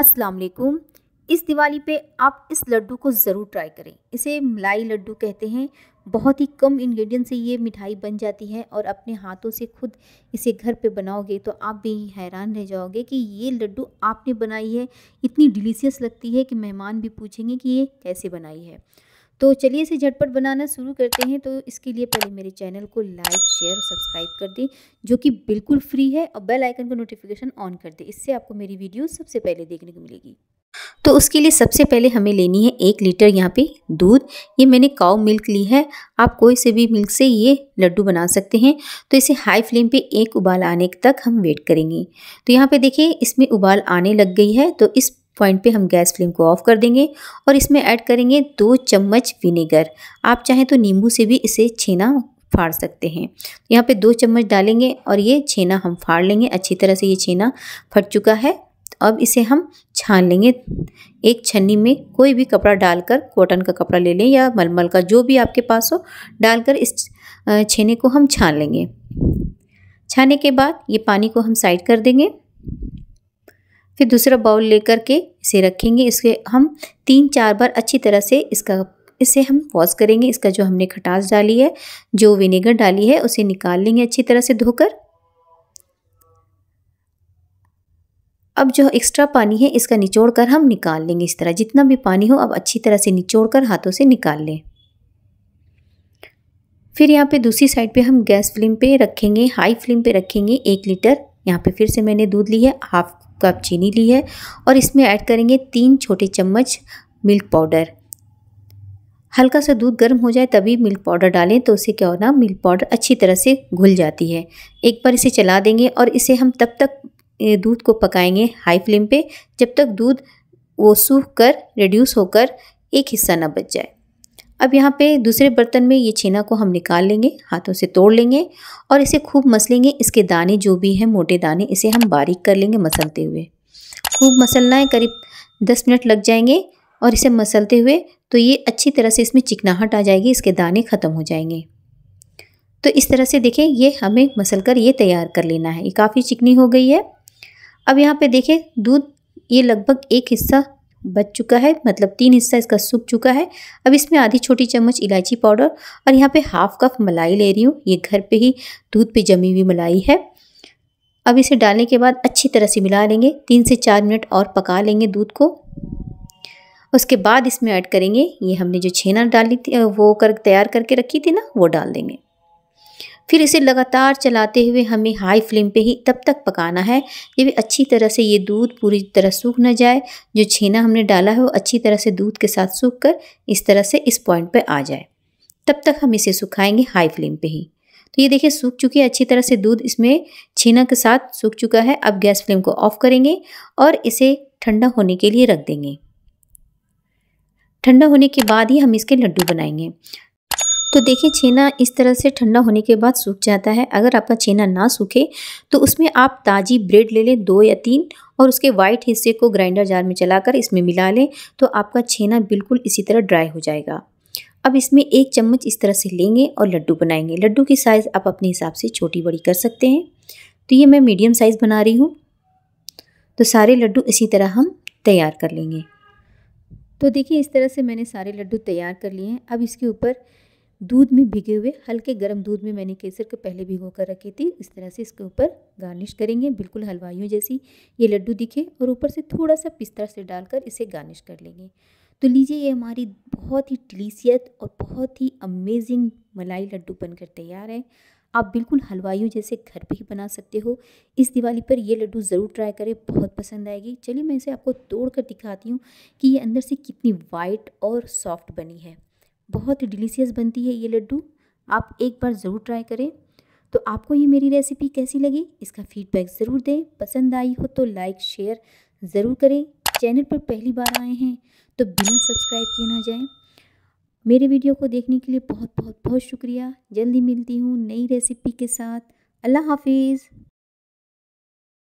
अस्सलाम वालेकुम इस दिवाली पे आप इस लड्डू को ज़रूर ट्राई करें इसे मलाई लड्डू कहते हैं बहुत ही कम इंग्रेडिएंट से ये मिठाई बन जाती है और अपने हाथों से खुद इसे घर पे बनाओगे तो आप भी हैरान रह जाओगे कि ये लड्डू आपने बनाई है इतनी डिलीशियस लगती है कि मेहमान भी पूछेंगे कि ये कैसे बनाई है तो चलिए इसे झटपट बनाना शुरू करते हैं तो इसके लिए पहले मेरे चैनल को लाइक शेयर और सब्सक्राइब कर दें जो कि बिल्कुल फ्री है और बेल आइकन को नोटिफिकेशन ऑन कर दें इससे आपको मेरी वीडियो सबसे पहले देखने को मिलेगी तो उसके लिए सबसे पहले हमें लेनी है एक लीटर यहाँ पे दूध ये मैंने काउ मिल्क ली है आप कोई से भी मिल्क से ये लड्डू बना सकते हैं तो इसे हाई फ्लेम पे एक उबाल आने तक हम वेट करेंगे तो यहाँ पे देखिए इसमें उबाल आने लग गई है तो इस पॉइंट पे हम गैस फ्लेम को ऑफ़ कर देंगे और इसमें ऐड करेंगे दो चम्मच विनेगर आप चाहें तो नींबू से भी इसे छेना फाड़ सकते हैं यहाँ पे दो चम्मच डालेंगे और ये छेना हम फाड़ लेंगे अच्छी तरह से ये छेना फट चुका है अब इसे हम छान लेंगे एक छन्नी में कोई भी कपड़ा डालकर कॉटन का कपड़ा ले लें या मलमल का जो भी आपके पास हो डालकर इस छेने को हम छान लेंगे छाने के बाद ये पानी को हम साइड कर देंगे फिर दूसरा बाउल लेकर के इसे रखेंगे इसके हम तीन चार बार अच्छी तरह से इसका इसे हम वॉश करेंगे इसका जो हमने खटास डाली है जो विनेगर डाली है उसे निकाल लेंगे अच्छी तरह से धोकर अब जो एक्स्ट्रा पानी है इसका निचोड़ कर हम निकाल लेंगे इस तरह जितना भी पानी हो अब अच्छी तरह से निचोड़ कर हाथों से निकाल लें फिर यहाँ पे दूसरी साइड पे हम गैस फ्लेम पे रखेंगे हाई फ्लेम पे रखेंगे एक लीटर यहाँ पे फिर से मैंने दूध ली है हाफ कप चीनी ली है और इसमें ऐड करेंगे तीन छोटे चम्मच मिल्क पाउडर हल्का सा दूध गर्म हो जाए तभी मिल्क पाउडर डालें तो उससे क्या होना मिल्क पाउडर अच्छी तरह से घुल जाती है एक बार इसे चला देंगे और इसे हम तब तक दूध को पकाएंगे हाई फ्लेम पे जब तक दूध वो सूख कर रिड्यूस होकर एक हिस्सा ना बच जाए अब यहाँ पे दूसरे बर्तन में ये छेना को हम निकाल लेंगे हाथों से तोड़ लेंगे और इसे खूब मस लेंगे इसके दाने जो भी हैं मोटे दाने इसे हम बारीक कर लेंगे मसलते हुए खूब मसलना है करीब दस मिनट लग जाएंगे और इसे मसलते हुए तो ये अच्छी तरह से इसमें चिकनाहट आ जाएगी इसके दाने ख़त्म हो जाएंगे तो इस तरह से देखें ये हमें मसल कर ये तैयार कर लेना है ये काफ़ी चिकनी हो गई है अब यहाँ पे देखें दूध ये लगभग एक हिस्सा बच चुका है मतलब तीन हिस्सा इसका सूख चुका है अब इसमें आधी छोटी चम्मच इलायची पाउडर और यहाँ पे हाफ कप मलाई ले रही हूँ ये घर पे ही दूध पे जमी हुई मलाई है अब इसे डालने के बाद अच्छी तरह से मिला लेंगे तीन से चार मिनट और पका लेंगे दूध को उसके बाद इसमें ऐड करेंगे ये हमने जो छेना डाली थी वो कर तैयार करके रखी थी ना वो डाल देंगे फिर इसे लगातार चलाते हुए हमें हाई फ्लेम पे ही तब तक पकाना है जब अच्छी तरह से ये दूध पूरी तरह सूख ना जाए जो छेना हमने डाला है वो अच्छी तरह से दूध के साथ सूख कर इस तरह से इस पॉइंट पर आ जाए तब तक हम इसे सुखाएंगे हाई फ्लेम पे ही तो ये देखिए सूख चुकी है अच्छी तरह से दूध इसमें छेना के साथ सूख चुका है अब गैस फ्लेम को ऑफ करेंगे और इसे ठंडा होने के लिए रख देंगे ठंडा होने के बाद ही हम इसके लड्डू बनाएंगे तो देखिए छेना इस तरह से ठंडा होने के बाद सूख जाता है अगर आपका छेना ना सूखे तो उसमें आप ताज़ी ब्रेड ले लें दो या तीन और उसके वाइट हिस्से को ग्राइंडर जार में चलाकर इसमें मिला लें तो आपका छेना बिल्कुल इसी तरह ड्राई हो जाएगा अब इसमें एक चम्मच इस तरह से लेंगे और लड्डू बनाएंगे लड्डू की साइज़ आप अपने हिसाब से छोटी बड़ी कर सकते हैं तो ये मैं मीडियम साइज़ बना रही हूँ तो सारे लड्डू इसी तरह हम तैयार कर लेंगे तो देखिए इस तरह से मैंने सारे लड्डू तैयार कर लिए हैं अब इसके ऊपर दूध में भिगे हुए हल्के गर्म दूध में मैंने केसर को पहले भिगो कर रखी थी इस तरह से इसके ऊपर गार्निश करेंगे बिल्कुल हलवाइयों जैसी ये लड्डू दिखे और ऊपर से थोड़ा सा पिस्ता से डालकर इसे गार्निश कर लेंगे तो लीजिए ये हमारी बहुत ही डिलीसियत और बहुत ही अमेजिंग मलाई लड्डू बनकर तैयार है आप बिल्कुल हलवाइयों जैसे घर पर ही बना सकते हो इस दिवाली पर ये लड्डू ज़रूर ट्राई करें बहुत पसंद आएगी चलिए मैं इसे आपको तोड़ कर दिखाती हूँ कि ये अंदर से कितनी वाइट और सॉफ्ट बनी है बहुत ही डिलीशियस बनती है ये लड्डू आप एक बार ज़रूर ट्राई करें तो आपको ये मेरी रेसिपी कैसी लगी इसका फीडबैक ज़रूर दें पसंद आई हो तो लाइक शेयर ज़रूर करें चैनल पर पहली बार आए हैं तो बिना सब्सक्राइब किए ना जाएं मेरे वीडियो को देखने के लिए बहुत बहुत बहुत शुक्रिया जल्दी मिलती हूँ नई रेसिपी के साथ अल्लाह हाफिज़